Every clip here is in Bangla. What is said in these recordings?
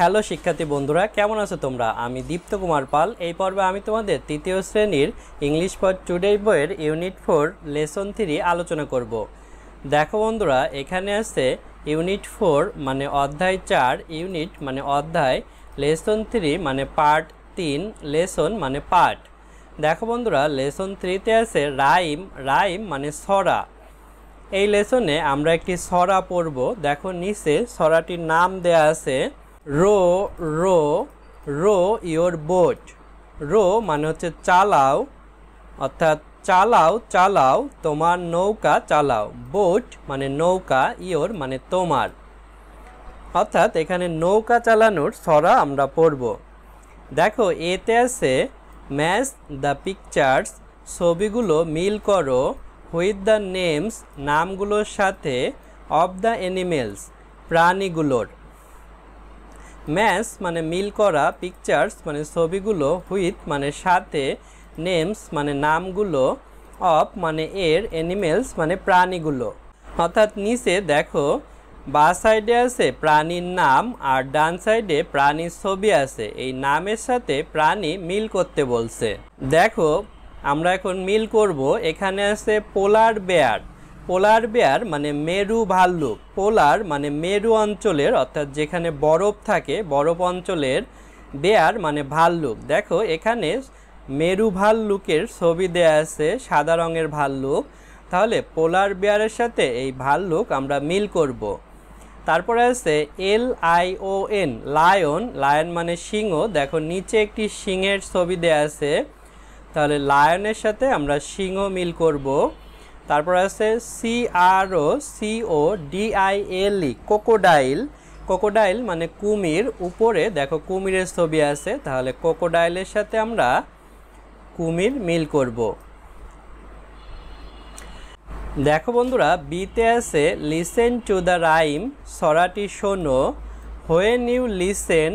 হ্যালো শিক্ষার্থী বন্ধুরা কেমন আছো তোমরা আমি দীপ্ত কুমার পাল এই পর্বে আমি তোমাদের তৃতীয় শ্রেণীর ইংলিশ ফর টুডে বইয়ের ইউনিট ফোর লেসন থ্রি আলোচনা করব। দেখো বন্ধুরা এখানে আছে ইউনিট ফোর মানে অধ্যায় চার ইউনিট মানে অধ্যায় লেসন থ্রি মানে পার্ট তিন লেসন মানে পার্ট দেখো বন্ধুরা লেসন থ্রিতে আছে রাইম রাইম মানে সরা এই লেসনে আমরা একটি সরা পড়ব দেখো নিচে সরাটির নাম দেয়া আছে row row row your boat row মানে হচ্ছে চালাও অর্থাৎ চালাও চালাও তোমার নৌকা চালাও বোট মানে নৌকা ইয়োর মানে তোমার অর্থাৎ এখানে নৌকা চালানোর সরা আমরা পড়ব দেখো এতে আছে ম্যাচ দ্য পিকচার্স ছবিগুলো মিল করো হুইথ দ্য নেমস নামগুলোর সাথে অফ দ্য অ্যানিমেলস প্রাণীগুলোর ম্যাস মানে মিল করা পিকচার্স মানে ছবিগুলো হুইথ মানে সাথে নেমস মানে নামগুলো অফ মানে এর অ্যানিমেলস মানে প্রাণীগুলো অর্থাৎ নিচে দেখো বা সাইডে আছে প্রাণীর নাম আর ডান সাইডে প্রাণীর ছবি আছে এই নামের সাথে প্রাণী মিল করতে বলছে দেখো আমরা এখন মিল করব এখানে আছে পোলার বেয়ার পোলার বেয়ার মানে মেরু ভাল্লুক পোলার মানে মেরু অঞ্চলের অর্থাৎ যেখানে বরফ থাকে বরফ অঞ্চলের বেয়ার মানে ভাল্লুক দেখো এখানে মেরু ভাল্লুকের ছবি দেয়া আছে সাদা রঙের ভাল্লুক তাহলে পোলার বেয়ারের সাথে এই ভাল্লুক আমরা মিল করব। তারপরে আছে L I O N lion lion মানে সিংহ দেখো নিচে একটি সিংহের ছবি দেয়া আছে তাহলে লায়নের সাথে আমরা সিংহ মিল করবো তারপর আছে C R O C O D I L E crocodile crocodile মানে কুমির উপরে দেখো কুমিরের ছবি আছে তাহলে কোকোডাইলের সাথে আমরা কুমির মিল করব দেখো বন্ধুরা বিতে আছে লিসেন টু দ্য রাইম সরাটি শোনো হোয়েন ইউ লিসেন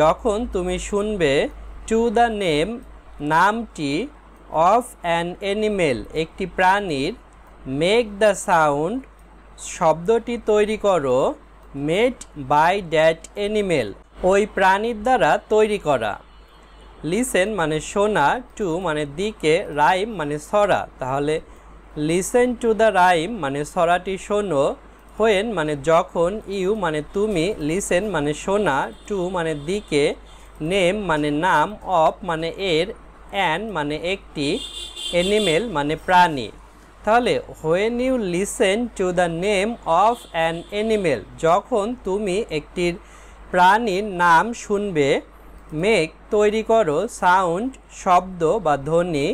যখন তুমি শুনবে টু দ্য নেম নামটি অফ অ্যান এনিমেল একটি প্রাণীর মেক দ্য সাউন্ড শব্দটি তৈরি করো মেড বাই ড্যাট অ্যানিমেল ওই প্রাণীর দ্বারা তৈরি করা লিসেন মানে সোনা টু মানে দিকে রাইম মানে সরা তাহলে লিসেন টু দ্য রাইম মানে সরাটি শোনো হোয়েন মানে যখন ইউ মানে তুমি লিসেন মানে সোনা টু মানে দিকে নেম মানে নাম অফ মানে এর অ্যান মানে একটি অ্যানিমেল মানে প্রাণী তাহলে when you listen to the name of an animal যখন তুমি একটি প্রাণীর নাম শুনবে মেক তৈরি করো সাউন্ড শব্দ বা ধ্বনি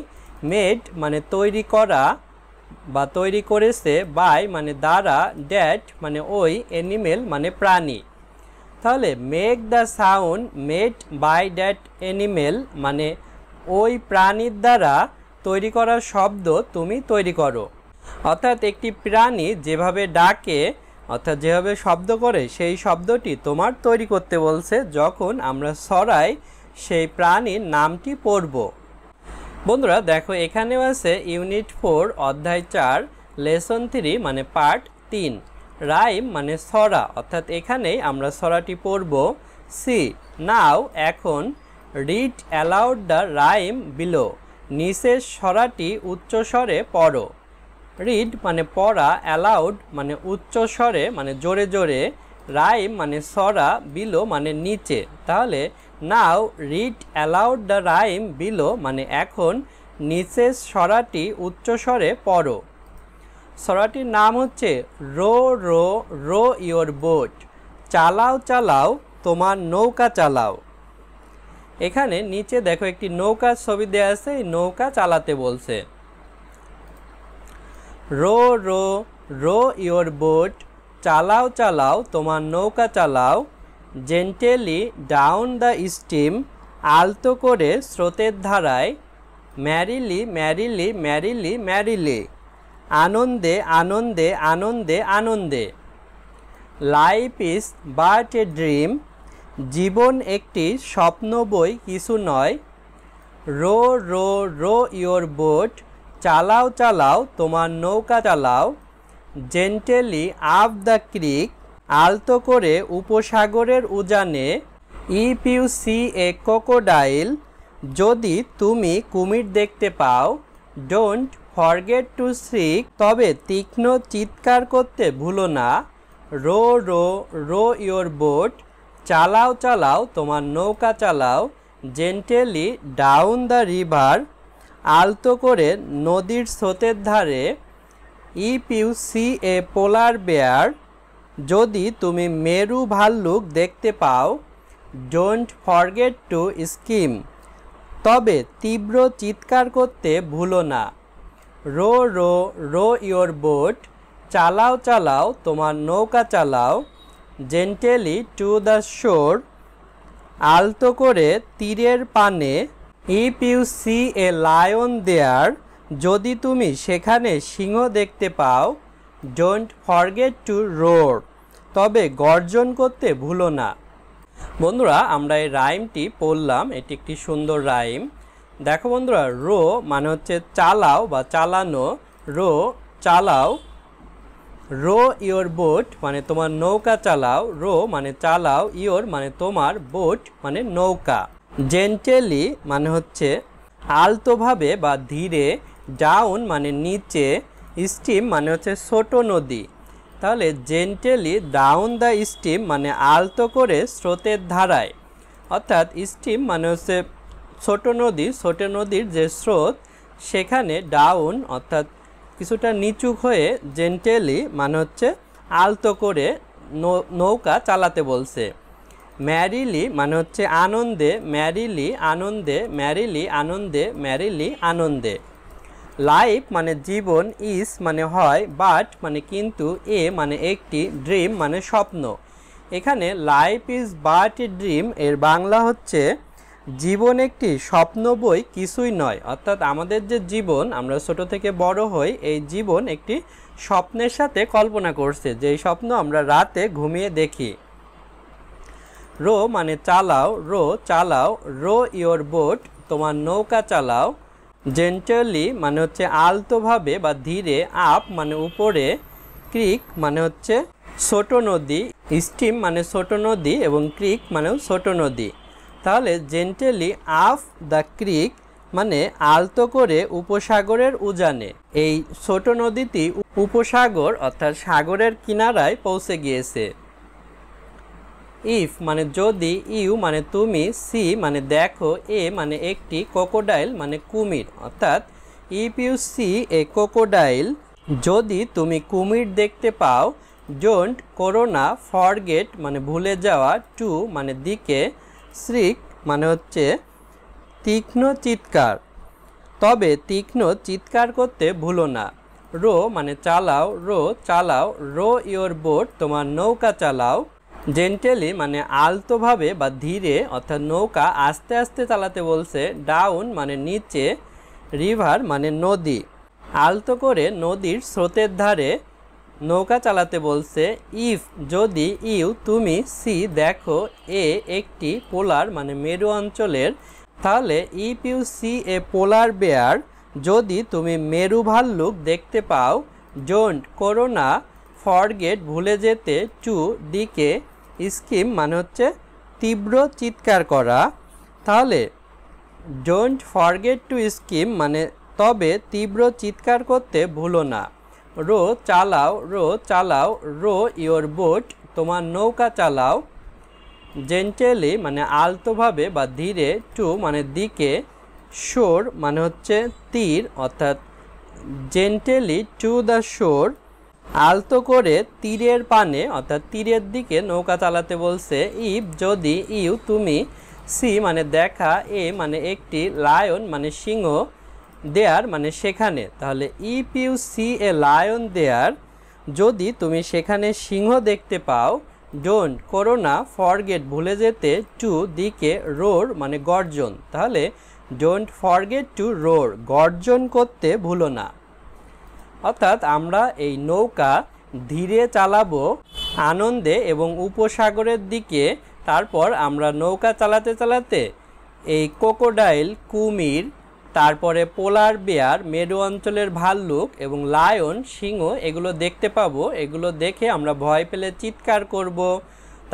মেড মানে তৈরি করা বা তৈরি করেছে বাই মানে দ্বারা ড্যাট মানে ওই এনিমেল মানে প্রাণী তাহলে make the sound made by that animal মানে ওই প্রাণীর দ্বারা তৈরি করার শব্দ তুমি তৈরি করো অর্থাৎ একটি প্রাণী যেভাবে ডাকে অর্থাৎ যেভাবে শব্দ করে সেই শব্দটি তোমার তৈরি করতে বলছে যখন আমরা সরাই সেই প্রাণীর নামটি পড়ব বন্ধুরা দেখো এখানেও আছে ইউনিট ফোর অধ্যায় চার লেসন থ্রি মানে পার্ট তিন রাইম মানে সরা অর্থাৎ এখানেই আমরা সরাটি পড়ব সি নাও এখন read aloud the rhyme below নিচের সরাটি উচ্চস্বরে পড়ো রিড মানে পড়া অ্যালাউড মানে উচ্চস্বরে মানে জোরে জোরে রাইম মানে সরা বিলো মানে নিচে তাহলে now read aloud the rhyme below মানে এখন নিচের উচ্চ উচ্চস্বরে পড়ো সরাটির নাম হচ্ছে row row row your boat চালাও চালাও তোমার নৌকা চালাও এখানে নিচে দেখো একটি নৌকা ছবি দেওয়া আছে এই নৌকা চালাতে বলছে row row row your boat চালাও চালাও তোমার নৌকা চালাও জেন্টেলি ডাউন দ্য স্টিম আলতো করে স্রোতের ধারায় ম্যারিলি ম্যারিলি ম্যারিলি ম্যারিলি আনন্দে আনন্দে আনন্দে আনন্দে life is but a dream জীবন একটি স্বপ্ন বই কিছু নয় row row row your boat চালাও চালাও তোমার নৌকা চালাও জেন্টেলি আপ দ্য ক্রিক আলতো করে উপসাগরের উজানে if you see a crocodile যদি তুমি কুমির দেখতে পাও ডোন্ট ফরগেট টু সিক তবে তীক্ষ্ণ চিৎকার করতে ভুলো না row row row your boat চালাও চালাও তোমার নৌকা চালাও জেন্টেলি ডাউন দ্য রিভার আলতো করে নদীর স্রোতের ধারে ইপিউ সি এ পোলার বেয়ার যদি তুমি মেরু ভাল্লুক দেখতে পাও ডোন্ট ফরগেট টু স্কিম তবে তীব্র চিৎকার করতে ভুলো না row row row your boat চালাও চালাও তোমার নৌকা চালাও জেন্টেলি টু দ্য শোর আলতো করে তীরের পানে if you see a lion there যদি তুমি সেখানে সিংহ দেখতে পাও ডোন্ট ফরগেট টু রোর তবে গর্জন করতে ভুলো না বন্ধুরা আমরা এই রাইমটি পড়লাম এটি একটি সুন্দর রাইম দেখো বন্ধুরা রো মানে হচ্ছে চালাও বা চালানো রো চালাও রো ইয়োর বোট মানে তোমার নৌকা চালাও রো মানে চালাও ইয়োর মানে তোমার বোট মানে নৌকা জেন্টেলি মানে হচ্ছে আলতোভাবে বা ধীরে ডাউন মানে নিচে স্টিম মানে হচ্ছে ছোট নদী তাহলে জেন্টেলি ডাউন দ্য স্টিম মানে আলতো করে স্রোতের ধারায় অর্থাৎ স্টিম মানে হচ্ছে ছোট নদী ছোট নদীর যে স্রোত সেখানে ডাউন অর্থাৎ কিছুটা নিচু হয়ে জেন্টেলি মানে হচ্ছে আলতো করে নৌকা চালাতে বলছে ম্যারিলি মানে হচ্ছে আনন্দে ম্যারিলি আনন্দে ম্যারিলি আনন্দে ম্যারিলি আনন্দে লাইফ মানে জীবন ইস মানে হয় বাট মানে কিন্তু এ মানে একটি ড্রিম মানে স্বপ্ন এখানে life is but a dream এর বাংলা হচ্ছে জীবন একটি স্বপ্ন বই কিছুই নয় অর্থাৎ আমাদের যে জীবন আমরা ছোট থেকে বড় হই এই জীবন একটি স্বপ্নের সাথে কল্পনা করছে যেই স্বপ্ন আমরা রাতে ঘুমিয়ে দেখি রো মানে চালাও রো চালাও রো ইয়োর বোট তোমার নৌকা চালাও জেন্টালি মানে হচ্ছে আলতোভাবে বা ধীরে আপ মানে উপরে ক্রিক মানে হচ্ছে ছোট নদী স্টিম মানে ছোট নদী এবং ক্রিক মানেও ছোট নদী তাহলে জেন্টেলি আফ দ্য ক্রিক মানে আলতো করে উপসাগরের উজানে এই ছোট নদীটি উপসাগর অর্থাৎ সাগরের কিনারায় পৌঁছে গিয়েছে ইফ মানে যদি ইউ মানে তুমি সি মানে দেখো এ মানে একটি কোকোডাইল মানে কুমির অর্থাৎ if you see a crocodile যদি তুমি কুমির দেখতে পাও ডোন্ট করোনা ফরগেট মানে ভুলে যাওয়া টু মানে দিকে শ্রিক মানে হচ্ছে তীক্ষ্ণ চিৎকার তবে তীক্ষ্ণ চিৎকার করতে ভুলো না রো মানে চালাও রো চালাও রো ইয়োর বোট তোমার নৌকা চালাও জেন্টেলি মানে আলতোভাবে বা ধীরে অর্থাৎ নৌকা আস্তে আস্তে চালাতে বলছে ডাউন মানে নিচে রিভার মানে নদী আলতো করে নদীর স্রোতের ধারে নৌকা চালাতে বলছে ইফ যদি ইউ তুমি সি দেখো এ একটি পোলার মানে মেরু অঞ্চলের তাহলে if you see a polar bear যদি তুমি মেরু ভাল্লুক দেখতে পাও জোন্ট করো না ফরগেট ভুলে যেতে টু দিকে স্কিম মানে হচ্ছে তীব্র চিৎকার করা তাহলে ডোন্ট ফরগেট টু স্কিম মানে তবে তীব্র চিৎকার করতে ভুলো না রো চালাও রো চালাও রো ইয়োর বোট তোমার নৌকা চালাও জেন্টেলি মানে আলতোভাবে বা ধীরে টু মানে দিকে শোর মানে হচ্ছে তীর অর্থাৎ জেন্টেলি টু দ্য শোর আলতো করে তীরের পানে অর্থাৎ তীরের দিকে নৌকা চালাতে বলছে ইফ যদি ইউ তুমি সি মানে দেখা এ মানে একটি লায়ন মানে সিংহ দেয়ার মানে সেখানে তাহলে if you see a lion there যদি তুমি সেখানে সিংহ দেখতে পাও ডোন্ট করো না ফরগেট ভুলে যেতে টু দিকে রোর মানে গর্জন তাহলে ডোন্ট ফরগেট টু রোর গর্জন করতে ভুলো না অর্থাৎ আমরা এই নৌকা ধীরে চালাবো আনন্দে এবং উপসাগরের দিকে তারপর আমরা নৌকা চালাতে চালাতে এই কোকোডাইল কুমির তারপরে পোলার বেয়ার মেরু অঞ্চলের ভাল্লুক এবং লায়ন সিংহ এগুলো দেখতে পাবো এগুলো দেখে আমরা ভয় পেলে চিৎকার করব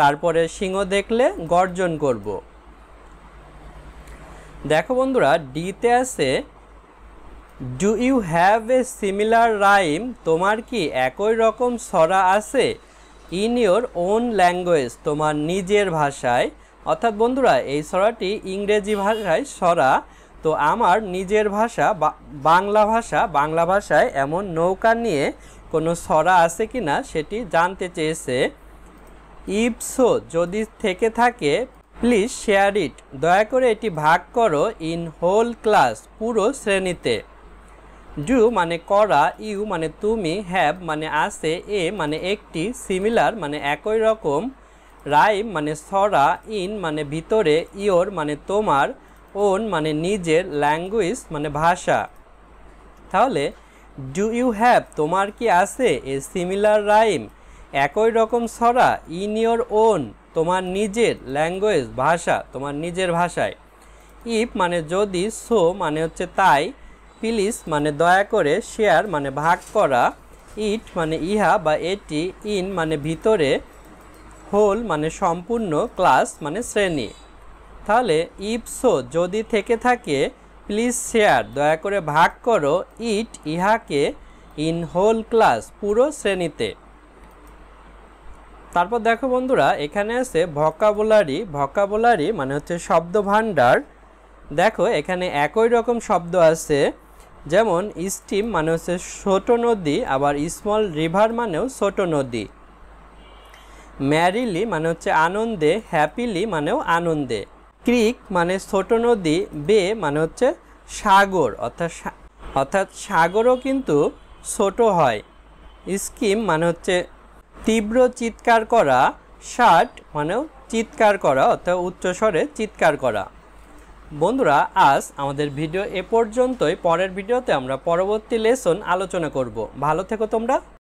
তারপরে সিংহ দেখলে গর্জন করব দেখো বন্ধুরা ডিতে আছে do you have a similar rhyme তোমার কি একই রকম সরা আছে ইন ইউর ওন ল্যাঙ্গুয়েজ তোমার নিজের ভাষায় অর্থাৎ বন্ধুরা এই সরাটি ইংরেজি ভাষায় সরা তো আমার নিজের ভাষা বাংলা ভাষা বাংলা ভাষায় এমন নৌকা নিয়ে কোনো সরা আছে কি না সেটি জানতে চেয়েছে ইপসো যদি থেকে থাকে প্লিজ শেয়ার ইট দয়া করে এটি ভাগ করো ইন হোল ক্লাস পুরো শ্রেণীতে ডু মানে করা ইউ মানে তুমি হ্যাভ মানে আছে এ মানে একটি সিমিলার মানে একই রকম রাইম মানে সরা ইন মানে ভিতরে ইয়োর মানে তোমার ওন মানে নিজের ল্যাঙ্গুয়েজ মানে ভাষা তাহলে ডু ইউ হ্যাভ তোমার কি আছে এ সিমিলার রাইম একই রকম ছড়া ইন ইয়োর ওন তোমার নিজের ল্যাঙ্গুয়েজ ভাষা তোমার নিজের ভাষায় ইফ মানে যদি সো মানে হচ্ছে তাই প্লিজ মানে দয়া করে শেয়ার মানে ভাগ করা ইট মানে ইহা বা এটি ইন মানে ভিতরে হোল মানে সম্পূর্ণ ক্লাস মানে শ্রেণী তাহলে ইপসো যদি থেকে থাকে প্লিজ শেয়ার দয়া করে ভাগ করো ইট ইহাকে ইন হোল ক্লাস পুরো শ্রেণীতে তারপর দেখো বন্ধুরা এখানে আছে ভকাবুলারি ভকাবুলারি মানে হচ্ছে শব্দ ভাণ্ডার দেখো এখানে একই রকম শব্দ আছে যেমন স্টিম মানে হচ্ছে ছোট নদী আবার স্মল রিভার মানেও ছোট নদী ম্যারিলি মানে হচ্ছে আনন্দে হ্যাপিলি মানেও আনন্দে ক্রিক মানে ছোট নদী বে মানে হচ্ছে সাগর অর্থাৎ অর্থাৎ সাগরও কিন্তু ছোট হয় স্কিম মানে হচ্ছে তীব্র চিৎকার করা শার্ট মানেও চিৎকার করা অর্থাৎ উচ্চস্বরে চিৎকার করা বন্ধুরা আজ আমাদের ভিডিও এ পর্যন্তই পরের ভিডিওতে আমরা পরবর্তী লেসন আলোচনা করব ভালো থেকো তোমরা